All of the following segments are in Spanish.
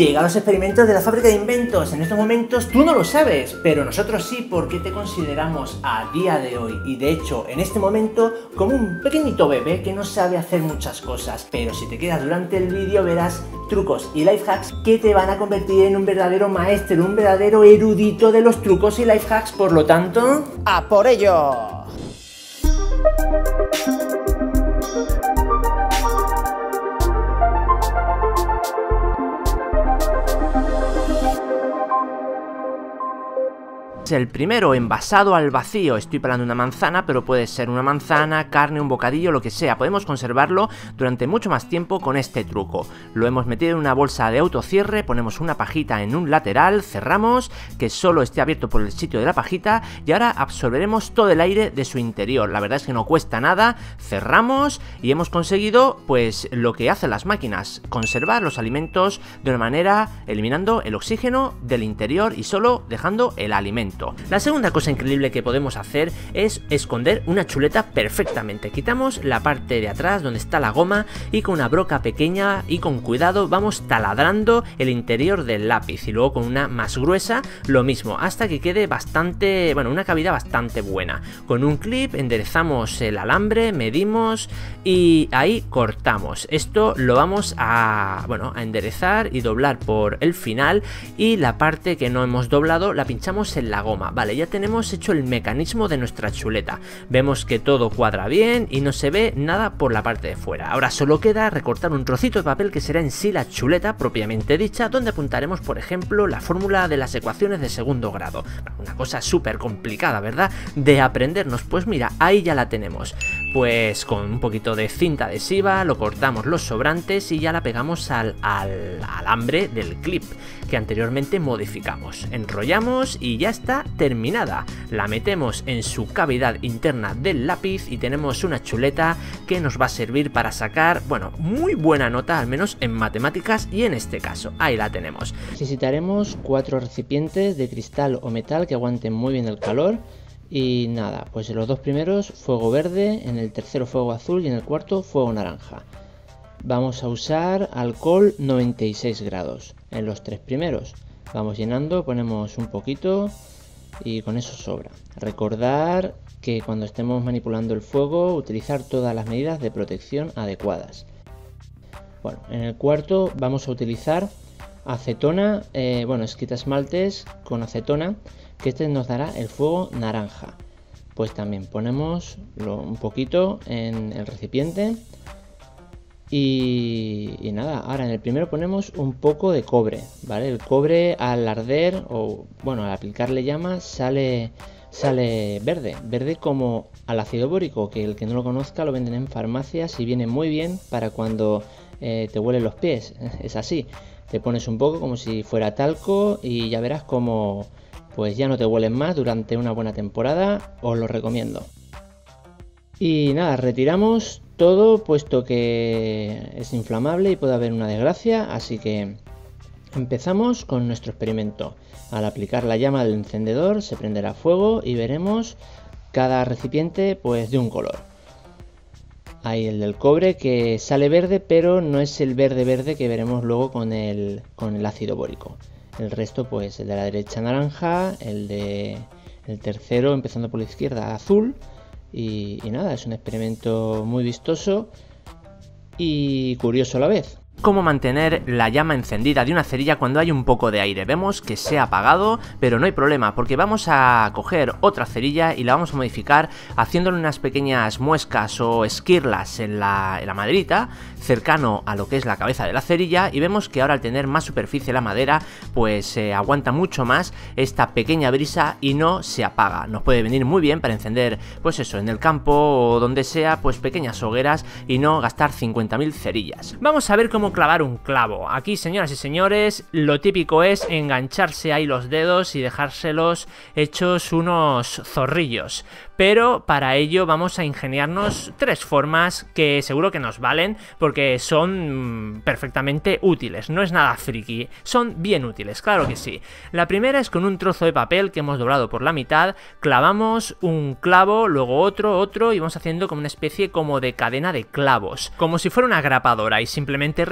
Llega a los experimentos de la fábrica de inventos. En estos momentos tú no lo sabes, pero nosotros sí porque te consideramos a día de hoy y de hecho en este momento como un pequeñito bebé que no sabe hacer muchas cosas. Pero si te quedas durante el vídeo verás trucos y life hacks que te van a convertir en un verdadero maestro, un verdadero erudito de los trucos y life hacks. Por lo tanto, ¡a por ello! El primero, envasado al vacío. Estoy parando una manzana, pero puede ser una manzana, carne, un bocadillo, lo que sea. Podemos conservarlo durante mucho más tiempo con este truco. Lo hemos metido en una bolsa de autocierre, ponemos una pajita en un lateral, cerramos, que solo esté abierto por el sitio de la pajita y ahora absorberemos todo el aire de su interior. La verdad es que no cuesta nada, cerramos y hemos conseguido pues lo que hacen las máquinas, conservar los alimentos de una manera eliminando el oxígeno del interior y solo dejando el alimento. La segunda cosa increíble que podemos hacer es esconder una chuleta perfectamente. Quitamos la parte de atrás donde está la goma y con una broca pequeña y con cuidado vamos taladrando el interior del lápiz y luego con una más gruesa lo mismo hasta que quede bastante, bueno, una cavidad bastante buena. Con un clip enderezamos el alambre, medimos y ahí cortamos. Esto lo vamos a, bueno, a enderezar y doblar por el final y la parte que no hemos doblado la pinchamos en la goma Vale, ya tenemos hecho el mecanismo de nuestra chuleta. Vemos que todo cuadra bien y no se ve nada por la parte de fuera. Ahora solo queda recortar un trocito de papel que será en sí la chuleta propiamente dicha, donde apuntaremos por ejemplo la fórmula de las ecuaciones de segundo grado. Una cosa súper complicada, ¿verdad? De aprendernos. Pues mira, ahí ya la tenemos. Pues con un poquito de cinta adhesiva lo cortamos los sobrantes y ya la pegamos al, alambre del clip que anteriormente modificamos. Enrollamos y ya está terminada. La metemos en su cavidad interna del lápiz y tenemos una chuleta que nos va a servir para sacar, bueno, muy buena nota al menos en matemáticas y en este caso. Ahí la tenemos. Necesitaremos cuatro recipientes de cristal o metal que aguanten muy bien el calor y nada, pues en los dos primeros fuego verde, en el tercero fuego azul y en el cuarto fuego naranja. Vamos a usar alcohol 96 grados en los tres primeros. Vamos llenando, ponemos un poquito y con eso sobra. Recordar que cuando estemos manipulando el fuego utilizar todas las medidas de protección adecuadas. Bueno, en el cuarto vamos a utilizar acetona, eh, bueno, es esmaltes con acetona, que este nos dará el fuego naranja. Pues también ponemos lo, un poquito en el recipiente. Y, nada, ahora en el primero ponemos un poco de cobre, ¿vale? El cobre al arder o, bueno, al aplicarle llama sale, sale verde. Verde como al ácido bórico, que el que no lo conozca lo venden en farmacias y viene muy bien para cuando eh, te huelen los pies. Es así. Te pones un poco como si fuera talco y ya verás cómo pues ya no te huelen más durante una buena temporada, os lo recomiendo. Y nada, retiramos todo puesto que es inflamable y puede haber una desgracia, así que empezamos con nuestro experimento. Al aplicar la llama del encendedor se prenderá fuego y veremos cada recipiente pues de un color. Hay el del cobre que sale verde, pero no es el verde verde que veremos luego con el, con el ácido bórico. El resto, pues el de la derecha naranja, el de el tercero, empezando por la izquierda, azul. y nada, es un experimento muy vistoso y curioso a la vez cómo mantener la llama encendida de una cerilla cuando hay un poco de aire. Vemos que se ha apagado, pero no hay problema porque vamos a coger otra cerilla y la vamos a modificar haciéndole unas pequeñas muescas o esquirlas en la, maderita cercano a lo que es la cabeza de la cerilla y vemos que ahora al tener más superficie la madera pues eh, aguanta mucho más esta pequeña brisa y no se apaga. Nos puede venir muy bien para encender pues eso en el campo o donde sea pues pequeñas hogueras y no gastar 50.000 cerillas. Vamos a ver cómo clavar un clavo. Aquí, señoras y señores, lo típico es engancharse ahí los dedos y dejárselos hechos unos zorrillos. Pero para ello vamos a ingeniarnos tres formas que seguro que nos valen porque son mm, perfectamente útiles. No es nada friki, son bien útiles, claro que sí. La primera es con un trozo de papel que hemos doblado por la mitad, clavamos un clavo, luego otro, otro y vamos haciendo como una especie como de cadena de clavos. Como si fuera una grapadora y simplemente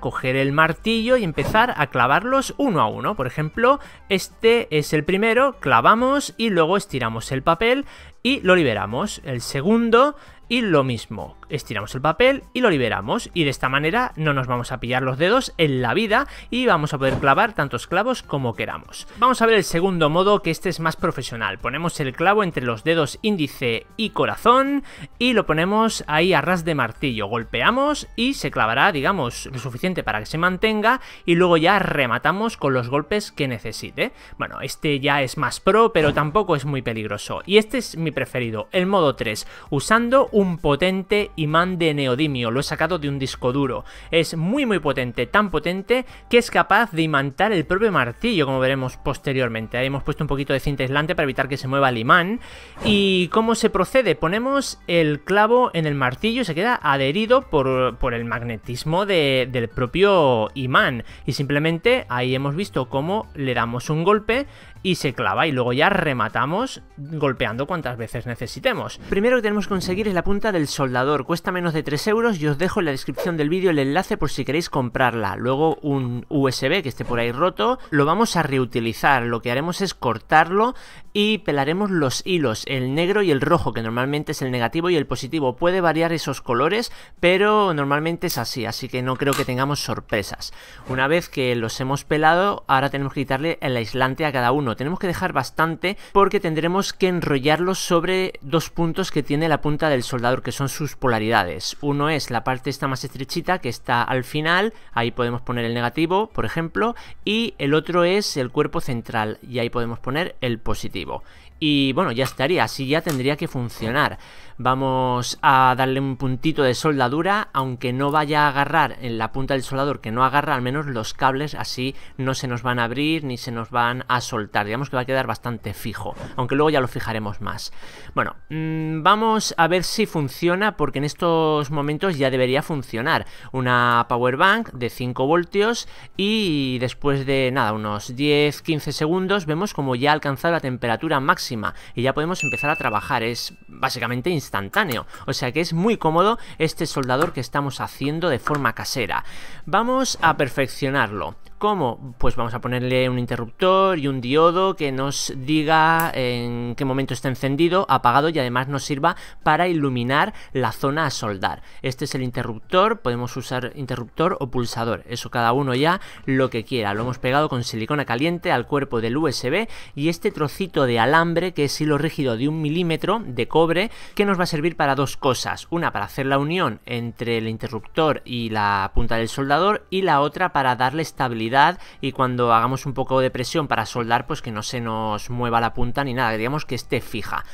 coger el martillo y empezar a clavarlos uno a uno. Por ejemplo, este es el primero, clavamos y luego estiramos el papel y lo liberamos. El segundo y lo mismo, estiramos el papel y lo liberamos y de esta manera no nos vamos a pillar los dedos en la vida y vamos a poder clavar tantos clavos como queramos. Vamos a ver el segundo modo que este es más profesional, ponemos el clavo entre los dedos índice y corazón y lo ponemos ahí a ras de martillo, golpeamos y se clavará digamos lo suficiente para que se mantenga y luego ya rematamos con los golpes que necesite. Bueno, este ya es más pro pero tampoco es muy peligroso y este es mi preferido, el modo 3, usando un potente imán de neodimio, lo he sacado de un disco duro. Es muy muy potente, tan potente que es capaz de imantar el propio martillo, como veremos posteriormente. Ahí hemos puesto un poquito de cinta aislante para evitar que se mueva el imán. ¿Y cómo se procede? Ponemos el clavo en el martillo, se queda adherido por, el magnetismo del propio imán. Y simplemente ahí hemos visto cómo le damos un golpe y se clava y luego ya rematamos golpeando cuantas veces necesitemos. Primero que tenemos que conseguir es la punta del soldador, cuesta menos de 3 euros y os dejo en la descripción del vídeo el enlace por si queréis comprarla. Luego un USB que esté por ahí roto, lo vamos a reutilizar, lo que haremos es cortarlo y pelaremos los hilos, el negro y el rojo, que normalmente es el negativo y el positivo. Puede variar esos colores, pero normalmente es así, así que no creo que tengamos sorpresas. Una vez que los hemos pelado, ahora tenemos que quitarle el aislante a cada uno. Tenemos que dejar bastante porque tendremos que enrollarlos sobre dos puntos que tiene la punta del soldador, que son sus polaridades. Uno es la parte esta más estrechita, que está al final, ahí podemos poner el negativo, por ejemplo, y el otro es el cuerpo central, y ahí podemos poner el positivo objetivo. Y bueno, ya estaría, así ya tendría que funcionar. Vamos a darle un puntito de soldadura, aunque no vaya a agarrar en la punta del soldador, que no agarra al menos los cables, así no se nos van a abrir ni se nos van a soltar. Digamos que va a quedar bastante fijo, aunque luego ya lo fijaremos más. Bueno, mm, vamos a ver si funciona, porque en estos momentos ya debería funcionar. Una power bank de 5 voltios y después de nada, unos 10-15 segundos, vemos como ya ha alcanzado la temperatura máxima y ya podemos empezar a trabajar, es básicamente instantáneo, o sea que es muy cómodo este soldador que estamos haciendo de forma casera. Vamos a perfeccionarlo. ¿Cómo? Pues vamos a ponerle un interruptor y un diodo que nos diga en qué momento está encendido, apagado y además nos sirva para iluminar la zona a soldar. Este es el interruptor, podemos usar interruptor o pulsador, eso cada uno ya lo que quiera. Lo hemos pegado con silicona caliente al cuerpo del USB y este trocito de alambre que es hilo rígido de un milímetro de cobre que nos va a servir para dos cosas. Una para hacer la unión entre el interruptor y la punta del soldador y la otra para darle estabilidad y cuando hagamos un poco de presión para soldar, pues que no se nos mueva la punta ni nada, digamos que esté fija.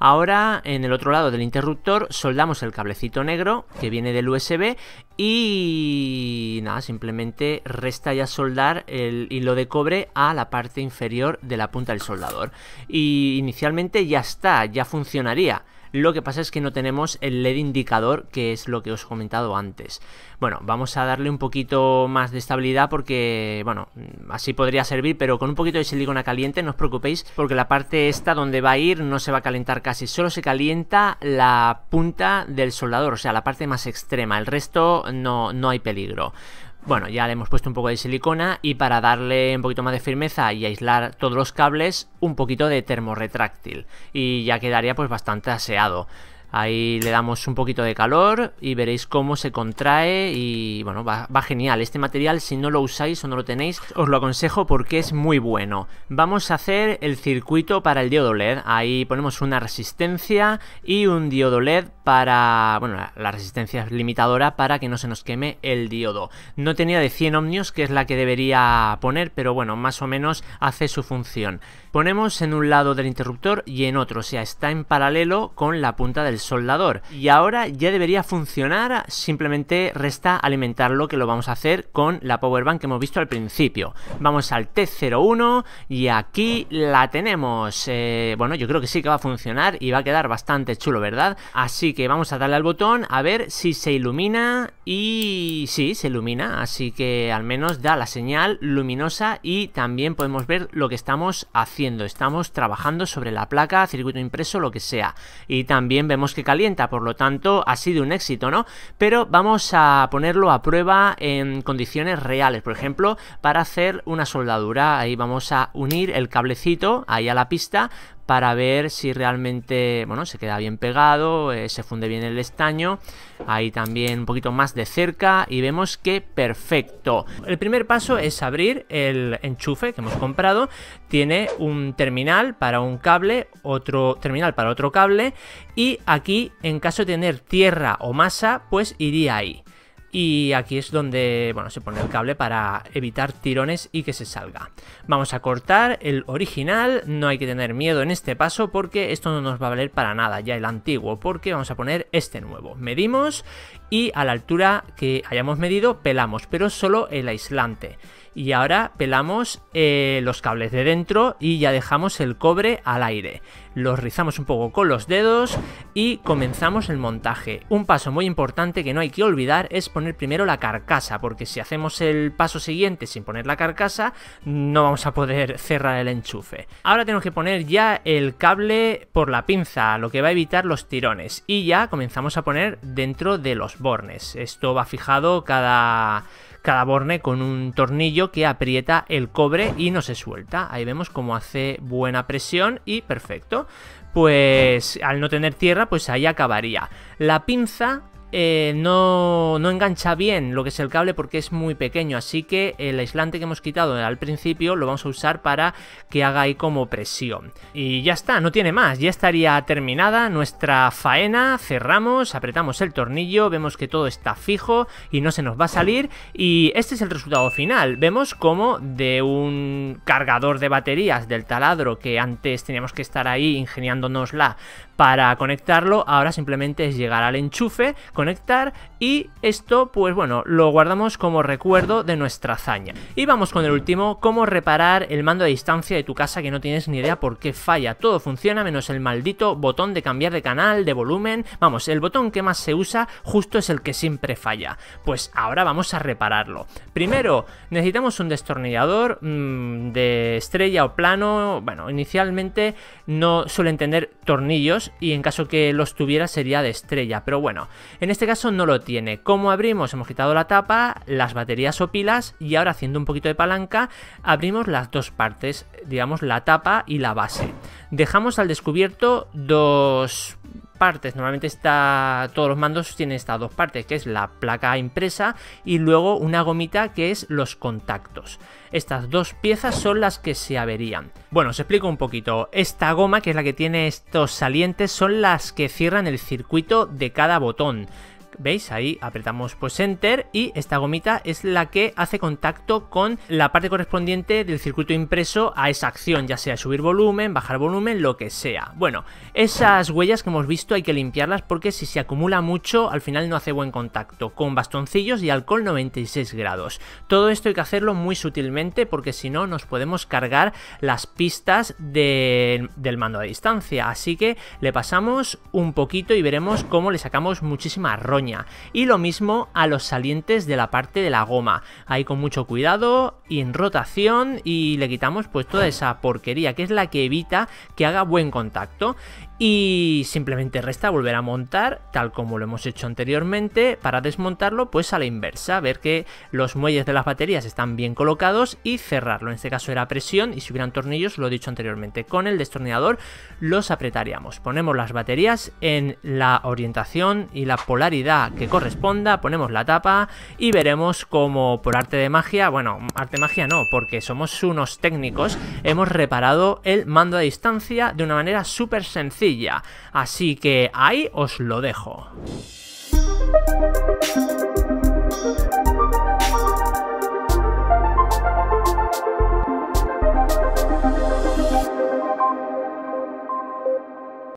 Ahora en el otro lado del interruptor soldamos el cablecito negro que viene del USB y nada, simplemente resta ya soldar el hilo de cobre a la parte inferior de la punta del soldador. Y inicialmente ya está, ya funcionaría. Lo que pasa es que no tenemos el LED indicador, que es lo que os he comentado antes. Bueno, vamos a darle un poquito más de estabilidad porque, bueno, así podría servir, pero con un poquito de silicona caliente, no os preocupéis, porque la parte esta donde va a ir no se va a calentar casi, solo se calienta la punta del soldador, o sea, la parte más extrema, el resto no, no hay peligro. Bueno, ya le hemos puesto un poco de silicona y para darle un poquito más de firmeza y aislar todos los cables, un poquito de termorretráctil y ya quedaría pues bastante aseado. Ahí le damos un poquito de calor y veréis cómo se contrae y bueno, va, genial. Este material si no lo usáis o no lo tenéis, os lo aconsejo porque es muy bueno. Vamos a hacer el circuito para el diodo LED. Ahí ponemos una resistencia y un diodo LED para... Bueno, la resistencia limitadora para que no se nos queme el diodo. No tenía de 100 ohmios, que es la que debería poner, pero bueno, más o menos hace su función. Ponemos en un lado del interruptor y en otro, o sea, está en paralelo con la punta del soldador. Y ahora ya debería funcionar, simplemente resta alimentarlo que lo vamos a hacer con la powerbank que hemos visto al principio. Vamos al T01 y aquí la tenemos. Eh, bueno, yo creo que sí que va a funcionar y va a quedar bastante chulo, ¿verdad? Así que vamos a darle al botón a ver si se ilumina y si se ilumina, así que al menos da la señal luminosa y también podemos ver lo que estamos haciendo. Estamos trabajando sobre la placa, circuito impreso, lo que sea. Y también vemos que calienta, por lo tanto ha sido un éxito, ¿no? Pero vamos a ponerlo a prueba en condiciones reales, por ejemplo, para hacer una soldadura, ahí vamos a unir el cablecito ahí a la pista para ver si realmente, bueno, se queda bien pegado, eh, se funde bien el estaño. Ahí también un poquito más de cerca y vemos que perfecto. El primer paso es abrir el enchufe que hemos comprado. Tiene un terminal para un cable, otro terminal para otro cable y aquí en caso de tener tierra o masa pues iría ahí y aquí es donde bueno, se pone el cable para evitar tirones y que se salga. Vamos a cortar el original, no hay que tener miedo en este paso porque esto no nos va a valer para nada ya el antiguo, porque vamos a poner este nuevo. Medimos y a la altura que hayamos medido pelamos, pero solo el aislante. Y ahora pelamos eh, los cables de dentro y ya dejamos el cobre al aire. Los rizamos un poco con los dedos y comenzamos el montaje. Un paso muy importante que no hay que olvidar es poner primero la carcasa, porque si hacemos el paso siguiente sin poner la carcasa, no vamos a poder cerrar el enchufe. Ahora tenemos que poner ya el cable por la pinza, lo que va a evitar los tirones. Y ya comenzamos a poner dentro de los bornes. Esto va fijado cada, cada borne con un tornillo que aprieta el cobre y no se suelta. Ahí vemos cómo hace buena presión y perfecto. Pues al no tener tierra, pues ahí acabaría. La pinza eh, no, engancha bien lo que es el cable porque es muy pequeño, así que el aislante que hemos quitado al principio lo vamos a usar para que haga ahí como presión. Y ya está, no tiene más, ya estaría terminada nuestra faena, cerramos, apretamos el tornillo, vemos que todo está fijo y no se nos va a salir y este es el resultado final. Vemos como de un cargador de baterías del taladro que antes teníamos que estar ahí ingeniándonosla para conectarlo, ahora simplemente es llegar al enchufe, con conectar y esto pues bueno lo guardamos como recuerdo de nuestra hazaña. Y vamos con el último, cómo reparar el mando a distancia de tu casa que no tienes ni idea por qué falla. Todo funciona menos el maldito botón de cambiar de canal, de volumen, vamos, el botón que más se usa justo es el que siempre falla. Pues ahora vamos a repararlo. Primero, necesitamos un destornillador mm, de estrella o plano, bueno, inicialmente no suelen tener tornillos y en caso que los tuviera sería de estrella, pero bueno, en este caso no lo tiene. ¿Cómo abrimos? Hemos quitado la tapa, las baterías o pilas y ahora haciendo un poquito de palanca abrimos las dos partes, digamos la tapa y la base. Dejamos al descubierto dos partes. Normalmente está, todos los mandos tienen estas dos partes, que es la placa impresa y luego una gomita que es los contactos. Estas dos piezas son las que se averían. Bueno, os explico un poquito. Esta goma, que es la que tiene estos salientes, son las que cierran el circuito de cada botón. ¿Veis? Ahí apretamos pues Enter y esta gomita es la que hace contacto con la parte correspondiente del circuito impreso a esa acción, ya sea subir volumen, bajar volumen, lo que sea. Bueno, esas huellas que hemos visto hay que limpiarlas porque si se acumula mucho al final no hace buen contacto con bastoncillos y alcohol 96 grados. Todo esto hay que hacerlo muy sutilmente porque si no nos podemos cargar las pistas del mando a distancia. Así que le pasamos un poquito y veremos cómo le sacamos muchísima roña y lo mismo a los salientes de la parte de la goma. Ahí con mucho cuidado y en rotación y le quitamos pues toda esa porquería que es la que evita que haga buen contacto. Y simplemente resta volver a montar tal como lo hemos hecho anteriormente para desmontarlo pues a la inversa, ver que los muelles de las baterías están bien colocados y cerrarlo. En este caso era presión y si hubieran tornillos, lo he dicho anteriormente, con el destornillador los apretaríamos. Ponemos las baterías en la orientación y la polaridad que corresponda, ponemos la tapa y veremos como por arte de magia, bueno, arte de magia no, porque somos unos técnicos, hemos reparado el mando a distancia de una manera súper sencilla. Así que ahí os lo dejo.